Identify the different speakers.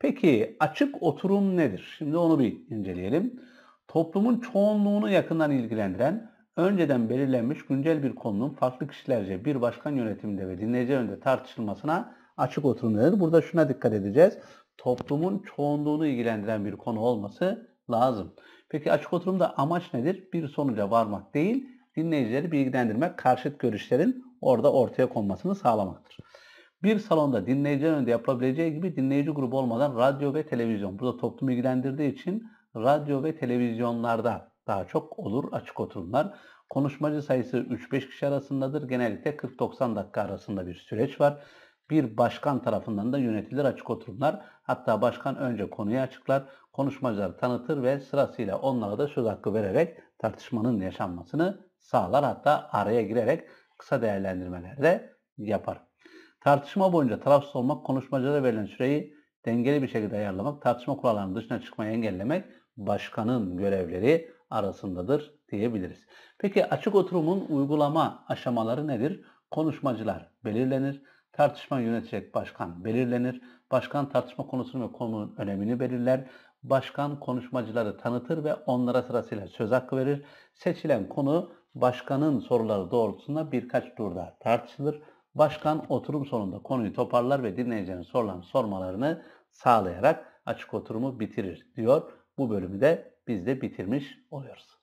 Speaker 1: Peki açık oturum nedir? Şimdi onu bir inceleyelim. Toplumun çoğunluğunu yakından ilgilendiren, önceden belirlenmiş güncel bir konunun farklı kişilerce bir başkan yönetiminde ve dinleyici önünde tartışılmasına açık oturum nedir? Burada şuna dikkat edeceğiz. Toplumun çoğunluğunu ilgilendiren bir konu olması lazım. Peki açık oturumda amaç nedir? Bir sonuca varmak değil, dinleyicileri bilgilendirmek, karşıt görüşlerin orada ortaya konmasını sağlamaktır. Bir salonda dinleyiciler önünde yapılabileceği gibi dinleyici grubu olmadan radyo ve televizyon. Burada toplumu ilgilendirdiği için radyo ve televizyonlarda daha çok olur açık oturumlar. Konuşmacı sayısı 3-5 kişi arasındadır. Genellikle 40-90 dakika arasında bir süreç var. Bir başkan tarafından da yönetilir açık oturumlar. Hatta başkan önce konuyu açıklar, konuşmacıları tanıtır ve sırasıyla onlara da söz hakkı vererek tartışmanın yaşanmasını sağlar. Hatta araya girerek kısa değerlendirmeler de yapar. Tartışma boyunca tarafsız olmak, konuşmacıda verilen süreyi dengeli bir şekilde ayarlamak, tartışma kurallarının dışına çıkmayı engellemek başkanın görevleri arasındadır diyebiliriz. Peki açık oturumun uygulama aşamaları nedir? Konuşmacılar belirlenir, tartışma yönetecek başkan belirlenir, başkan tartışma konusunu ve konunun önemini belirler, başkan konuşmacıları tanıtır ve onlara sırasıyla söz hakkı verir. Seçilen konu başkanın soruları doğrultusunda birkaç turda tartışılır. Başkan oturum sonunda konuyu toparlar ve dinleyicinin sorulan sormalarını sağlayarak açık oturumu bitirir diyor. Bu bölümü de biz de bitirmiş oluyoruz.